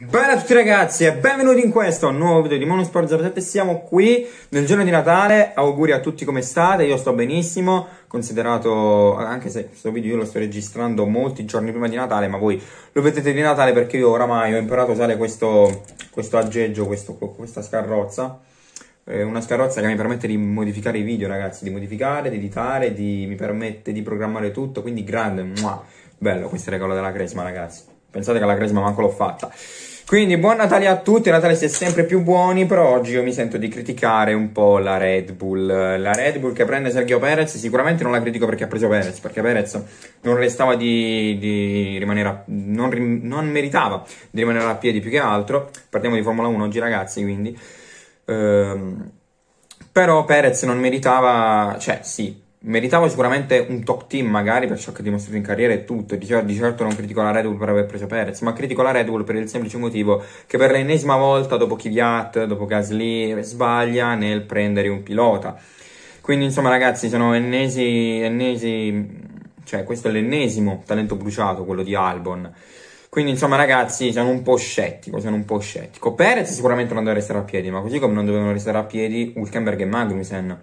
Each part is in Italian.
Bella a tutti ragazzi e benvenuti in questo nuovo video di Monosport 07 Siamo qui nel giorno di Natale, auguri a tutti come state, io sto benissimo Considerato, anche se questo video io lo sto registrando molti giorni prima di Natale Ma voi lo vedete di Natale perché io oramai ho imparato a usare questo, questo aggeggio, questo, questa scarrozza Una scarrozza che mi permette di modificare i video ragazzi Di modificare, di editare, di, mi permette di programmare tutto Quindi grande, mua, bello questo regalo della Cresma ragazzi Pensate che la Cresma manco l'ho fatta quindi buon Natale a tutti, Natale si è sempre più buoni, però oggi io mi sento di criticare un po' la Red Bull. La Red Bull che prende Sergio Perez, sicuramente non la critico perché ha preso Perez, perché Perez non restava di, di rimanere, a, non, non, meritava di rimanere a piedi più che altro. Partiamo di Formula 1 oggi ragazzi, quindi... Ehm, però Perez non meritava, cioè sì, meritavo sicuramente un top team magari per ciò che ha dimostrato in carriera e tutto, di, di certo non critico la Red Bull per aver preso Perez, ma critico la Red Bull per il semplice motivo che per l'ennesima volta dopo Kvyat, dopo Gasly, sbaglia nel prendere un pilota. Quindi insomma ragazzi sono ennesi, ennesi cioè questo è l'ennesimo talento bruciato quello di Albon. Quindi, insomma, ragazzi, sono un po' scettico, sono un po' scettico. Perez sicuramente non deve restare a piedi, ma così come non dovevano restare a piedi Hulkenberg e Magnussen.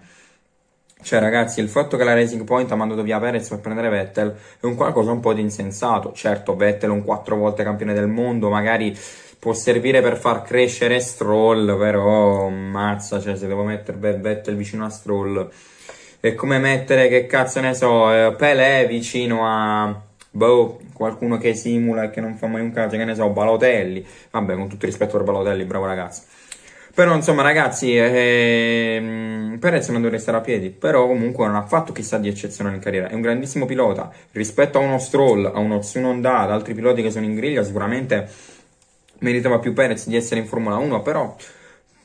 Cioè, ragazzi, il fatto che la Racing Point ha mandato via Perez per prendere Vettel è un qualcosa un po' di insensato. Certo, Vettel è un quattro volte campione del mondo, magari può servire per far crescere Stroll, però mazza, cioè se devo mettere Vettel vicino a Stroll è come mettere, che cazzo ne so, eh, Pelé vicino a boh, qualcuno che simula e che non fa mai un calcio, che ne so, Balotelli. Vabbè, con tutto il rispetto per Balotelli, bravo ragazzi. Però insomma ragazzi, ehm, Perez non deve stare a piedi, però comunque non ha fatto chissà di eccezionale in carriera, è un grandissimo pilota, rispetto a uno Stroll, a uno Tsunoda, ad altri piloti che sono in griglia, sicuramente meritava più Perez di essere in Formula 1, però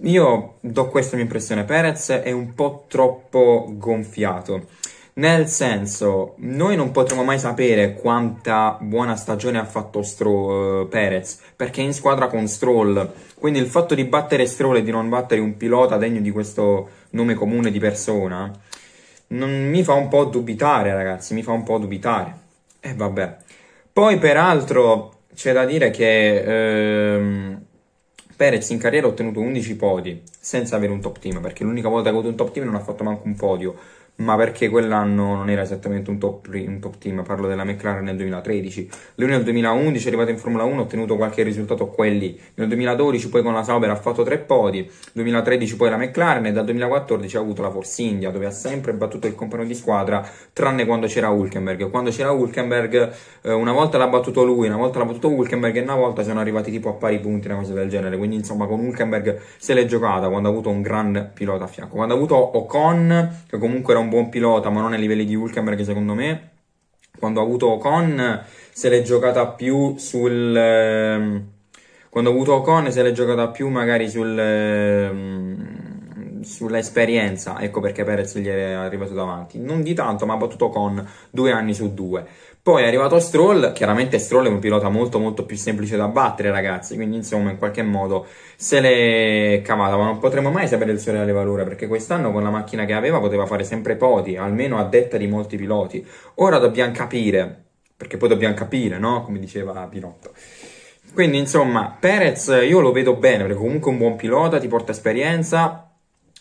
io do questa mia impressione, Perez è un po' troppo gonfiato nel senso, noi non potremo mai sapere quanta buona stagione ha fatto Stroll, eh, Perez, perché è in squadra con Stroll. Quindi il fatto di battere Stroll e di non battere un pilota degno di questo nome comune di persona, non, mi fa un po' dubitare, ragazzi, mi fa un po' dubitare. E eh, vabbè. Poi, peraltro, c'è da dire che... Ehm, Perez in carriera ha ottenuto 11 podi senza avere un top team, perché l'unica volta che ha avuto un top team non ha fatto manco un podio ma perché quell'anno non era esattamente un top, un top, team, parlo della McLaren nel 2013. Lui nel 2011 è arrivato in Formula 1, ha ottenuto qualche risultato quelli. Nel 2012 poi con la Sauber ha fatto tre podi, nel 2013 poi la McLaren e dal 2014 ha avuto la Force India dove ha sempre battuto il compagno di squadra tranne quando c'era Hulkenberg. Quando c'era Hulkenberg eh, una volta l'ha battuto lui, una volta l'ha battuto Hulkenberg e una volta sono arrivati tipo a pari punti, una cosa del genere. Quindi insomma con Hulkenberg se l'è giocata quando ha avuto un gran pilota a fianco. Quando ha avuto Ocon che comunque era un buon pilota, ma non ai livelli di Hulkenberg, secondo me. Quando ha avuto Ocon se l'è giocata più sul... Eh, quando ha avuto Ocon se l'è giocata più magari sul... Eh, sull'esperienza, ecco perché Perez gli è arrivato davanti. Non di tanto, ma ha battuto con due anni su due. Poi è arrivato Stroll, chiaramente Stroll è un pilota molto molto più semplice da battere ragazzi, quindi insomma in qualche modo se l'è cavata, ma non potremo mai sapere il suo reale valore perché quest'anno con la macchina che aveva poteva fare sempre podi, almeno a detta di molti piloti. Ora dobbiamo capire, perché poi dobbiamo capire, no? Come diceva Pinotto. Quindi insomma, Perez io lo vedo bene perché comunque è un buon pilota, ti porta esperienza,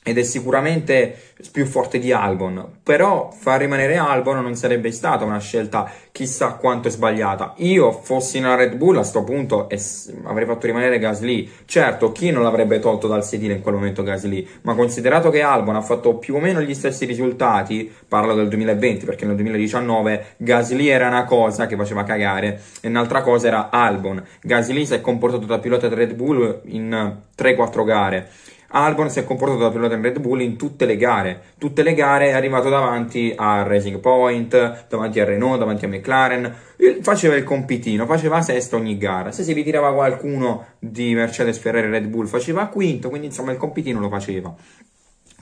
ed è sicuramente più forte di Albon, però far rimanere Albon non sarebbe stata una scelta chissà quanto sbagliata. Io fossi nella Red Bull a questo punto e avrei fatto rimanere Gasly. Certo, chi non l'avrebbe tolto dal sedile in quel momento Gasly, ma considerato che Albon ha fatto più o meno gli stessi risultati, parlo del 2020 perché nel 2019 Gasly era una cosa che faceva cagare e un'altra cosa era Albon. Gasly si è comportato da pilota di Red Bull in 3-4 gare Albon si è comportato da pilota in Red Bull in tutte le gare, tutte le gare è arrivato davanti a Racing Point, davanti a Renault, davanti a McLaren, faceva il compitino, faceva sesto ogni gara, se si ritirava qualcuno di Mercedes, Ferrari, Red Bull faceva quinto, quindi insomma il compitino lo faceva.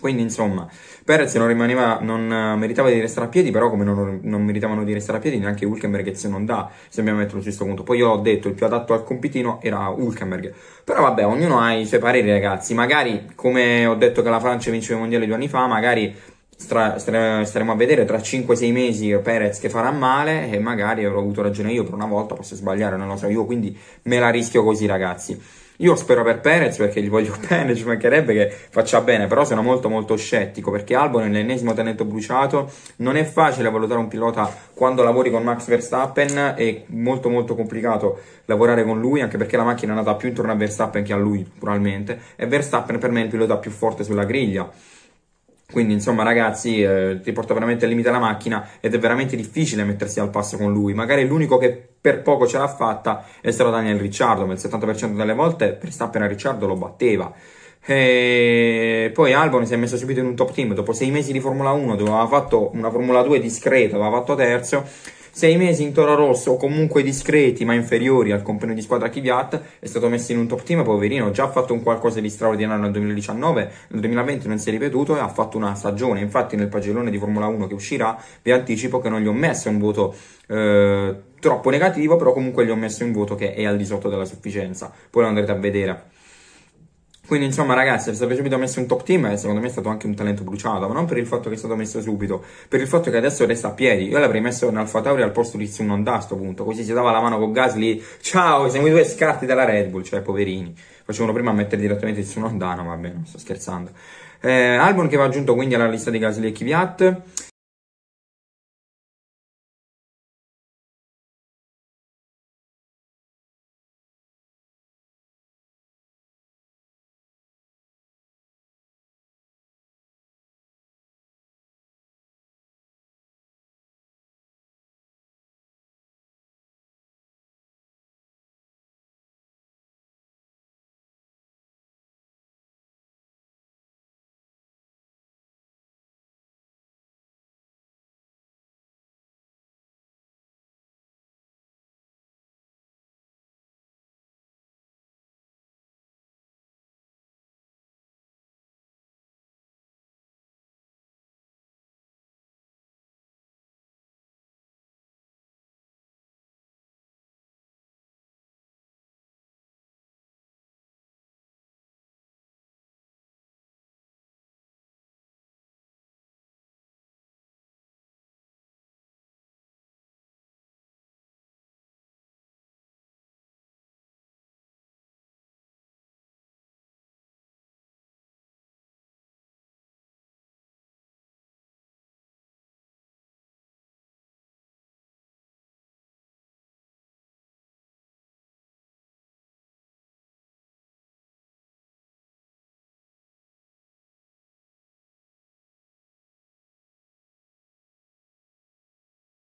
Quindi, insomma, Perez non, rimaneva, non eh, meritava di restare a piedi, però come non, non meritavano di restare a piedi neanche Hulkenberg e se non dà, sembriamo metterlo su questo punto. Poi io ho detto, il più adatto al compitino era Hulkenberg. Però vabbè, ognuno ha i suoi pareri, ragazzi. Magari, come ho detto che la Francia vinceva i mondiali due anni fa, magari stra- stra- staremo a vedere tra 5-6 mesi Perez che farà male e magari avrò avuto ragione io per una volta, posso sbagliare, non lo so io, quindi me la rischio così ragazzi. Io spero per Perez perché gli voglio bene, ci mancherebbe che faccia bene, però sono molto molto scettico perché Albon è l'ennesimo talento bruciato, non è facile valutare un pilota quando lavori con Max Verstappen, è molto molto complicato lavorare con lui anche perché la macchina è andata più intorno a Verstappen che a lui naturalmente e Verstappen per me è il pilota più forte sulla griglia. Quindi, insomma, ragazzi, eh, ti porta veramente al limite la macchina ed è veramente difficile mettersi al passo con lui. Magari l'unico che per poco ce l'ha fatta è stato Daniel Ricciardo, ma il 70% delle volte Verstappen a Ricciardo lo batteva. E poi Albon si è messo subito in un top team dopo sei mesi di Formula 1 dove aveva fatto una Formula 2 discreta, aveva fatto terzo sei mesi in Toro Rosso, comunque discreti ma inferiori al compagno di squadra Kiviat, è stato messo in un top team, poverino, ha già fatto un qualcosa di straordinario nel 2019, nel 2020 non si è ripetuto e ha fatto una stagione. Infatti nel pagellone di Formula 1 che uscirà vi anticipo che non gli ho messo un voto eh, troppo negativo, però comunque gli ho messo un voto che è al di sotto della sufficienza. Poi lo andrete a vedere. Quindi insomma ragazzi, se vi è piaciuto ho messo un top team eh, secondo me è stato anche un talento bruciato, ma non per il fatto che è stato messo subito, per il fatto che adesso resta a piedi. Io l'avrei messo in Alfa Tauri al posto di Sun Honda a sto punto, così si dava la mano con Gasly, ciao, siamo i due scarti della Red Bull, cioè poverini. Facevano prima a mettere direttamente Sun Honda, va bene, non sto scherzando. Eh, Albon che va aggiunto quindi alla lista di Gasly e Kvyat.